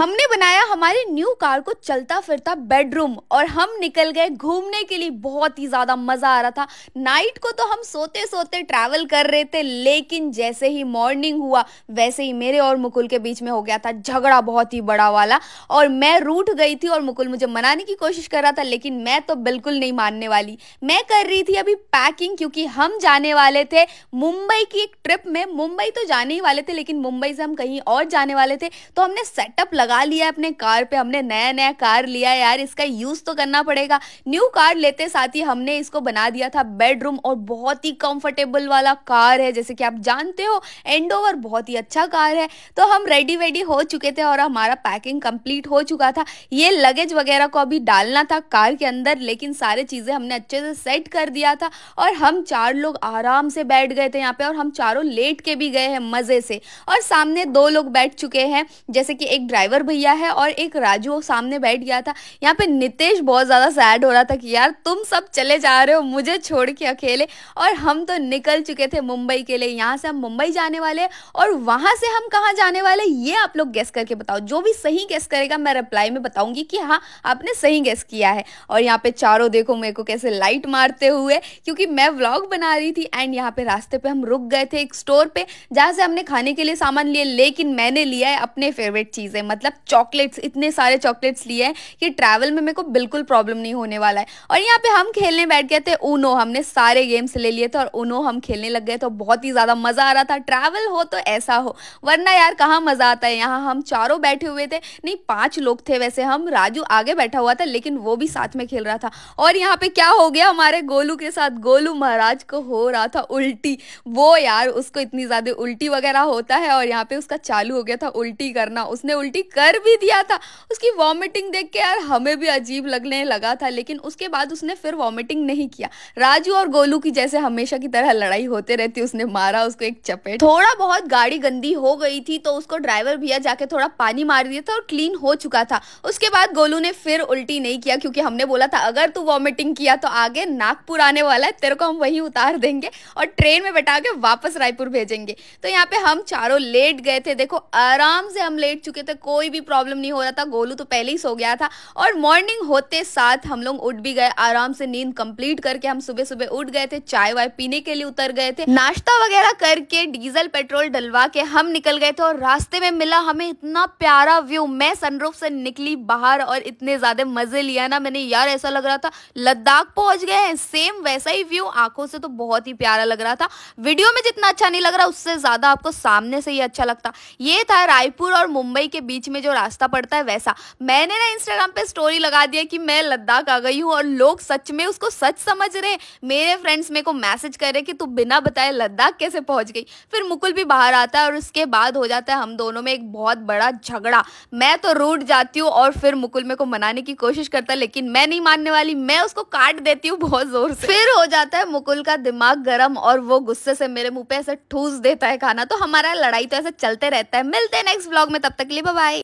हमने बनाया हमारी न्यू कार को चलता फिरता बेडरूम और हम निकल गए घूमने के लिए बहुत ही ज़्यादा मज़ा आ रहा था नाइट को तो हम सोते सोते ट्रैवल कर रहे थे लेकिन जैसे ही मॉर्निंग हुआ वैसे ही मेरे और मुकुल के बीच में हो गया था झगड़ा बहुत ही बड़ा वाला और मैं रूठ गई थी और मुकुल मुझे मनाने की कोशिश कर रहा था लेकिन मैं तो बिल्कुल नहीं मानने वाली मैं कर रही थी अभी पैकिंग क्योंकि हम जाने वाले थे मुंबई की एक ट्रिप में मुंबई तो जाने ही वाले थे लेकिन मुंबई से हम कहीं और जाने वाले थे तो हमने सेटअप लगा लगा लिया अपने कार पे हमने नया नया कार लिया यार इसका यूज़ तो करना पड़ेगा न्यू कार लेते साथ ही हमने इसको बना दिया था बेडरूम और बहुत ही कंफर्टेबल वाला कार है जैसे कि आप जानते हो एंड ओवर बहुत ही अच्छा कार है तो हम रेडी वेडी हो चुके थे और हमारा पैकिंग कंप्लीट हो चुका था ये लगेज वगैरह को अभी डालना था कार के अंदर लेकिन सारे चीज़ें हमने अच्छे से सेट कर दिया था और हम चार लोग आराम से बैठ गए थे यहाँ पे और हम चारों लेट के भी गए हैं मज़े से और सामने दो लोग बैठ चुके हैं जैसे कि एक ड्राइवर गब्बर भैया है और एक राजू सामने बैठ गया था यहाँ पे नितेश बहुत ज़्यादा सैड हो रहा था कि यार तुम सब चले जा रहे हो मुझे छोड़ के अकेले और हम तो निकल चुके थे मुंबई के लिए यहाँ से हम मुंबई जाने वाले और वहां से हम कहाँ जाने वाले ये आप लोग गेस करके बताओ जो भी सही गेस करेगा मैं रिप्लाई में बताऊंगी कि हाँ आपने सही गेस किया है और यहाँ पे चारों देखो मेरे को कैसे लाइट मारते हुए क्योंकि मैं व्लॉग बना रही थी एंड यहाँ पे रास्ते पे हम रुक गए थे एक स्टोर पे जहाँ से हमने खाने के लिए सामान लिए लेकिन मैंने लिया है अपने फेवरेट चीज़ें मतलब मतलब चॉकलेट्स इतने सारे चॉकलेट्स लिए हैं कि ट्रैवल में मेरे को बिल्कुल प्रॉब्लम नहीं होने वाला है और यहाँ पे हम खेलने बैठ गए थे ऊनो हमने सारे गेम्स ले लिए थे और ऊनो हम खेलने लग गए तो बहुत ही ज़्यादा मज़ा आ रहा था ट्रैवल हो तो ऐसा हो वरना यार कहाँ मज़ा आता है यहाँ हम चारों बैठे हुए थे नहीं पाँच लोग थे वैसे हम राजू आगे बैठा हुआ था लेकिन वो भी साथ में खेल रहा था और यहाँ पर क्या हो गया हमारे गोलू के साथ गोलू महाराज को हो रहा था उल्टी वो यार उसको इतनी ज़्यादा उल्टी वगैरह होता है और यहाँ पर उसका चालू हो गया था उल्टी करना उसने उल्टी कर भी दिया था उसकी वॉमिटिंग देख के यार हमें भी अजीब लगने लगा था लेकिन उसके बाद उसने फिर वॉमिटिंग नहीं किया राजू और गोलू की जैसे हमेशा की तरह लड़ाई होते रहती उसने मारा उसको एक चपेट थोड़ा बहुत गाड़ी गंदी हो गई थी तो उसको ड्राइवर भैया जाके थोड़ा पानी मार दिया था और क्लीन हो चुका था उसके बाद गोलू ने फिर उल्टी नहीं किया क्योंकि हमने बोला था अगर तू वॉमिटिंग किया तो आगे नागपुर आने वाला है तेरे को हम वहीं उतार देंगे और ट्रेन में बैठा के वापस रायपुर भेजेंगे तो यहाँ पे हम चारों लेट गए थे देखो आराम से हम लेट चुके थे कोई कोई भी प्रॉब्लम नहीं हो रहा था गोलू तो पहले ही सो गया था और मॉर्निंग होते साथ हम लोग उठ भी गए आराम से नींद कंप्लीट करके हम सुबह सुबह उठ गए थे चाय वाय पीने के लिए उतर गए थे नाश्ता वगैरह करके डीजल पेट्रोल डलवा के हम निकल गए थे और रास्ते में मिला हमें इतना प्यारा व्यू मैं सनरूफ से निकली बाहर और इतने ज्यादा मजे लिया ना मैंने यार ऐसा लग रहा था लद्दाख पहुंच गए हैं सेम वैसा ही व्यू आंखों से तो बहुत ही प्यारा लग रहा था वीडियो में जितना अच्छा नहीं लग रहा उससे ज्यादा आपको सामने से ही अच्छा लगता ये था रायपुर और मुंबई के बीच में जो रास्ता पड़ता है वैसा मैंने ना इंस्टाग्राम पे स्टोरी लगा दिया कि मैं लद्दाख आ गई हूँ और लोग सच में उसको सच समझ रहे मेरे फ्रेंड्स मेरे को मैसेज कर रहे कि तू बिना बताए लद्दाख कैसे पहुंच गई फिर मुकुल भी बाहर आता है और उसके बाद हो जाता है हम दोनों में एक बहुत बड़ा झगड़ा मैं तो रूट जाती हूँ और फिर मुकुल मेरे को मनाने की कोशिश करता है लेकिन मैं नहीं मानने वाली मैं उसको काट देती हूँ बहुत जोर से फिर हो जाता है मुकुल का दिमाग गर्म और वो गुस्से से मेरे मुंह पे ऐसा ठूस देता है खाना तो हमारा लड़ाई तो ऐसे चलते रहता है मिलते हैं नेक्स्ट ब्लॉग में तब तक लिए बाय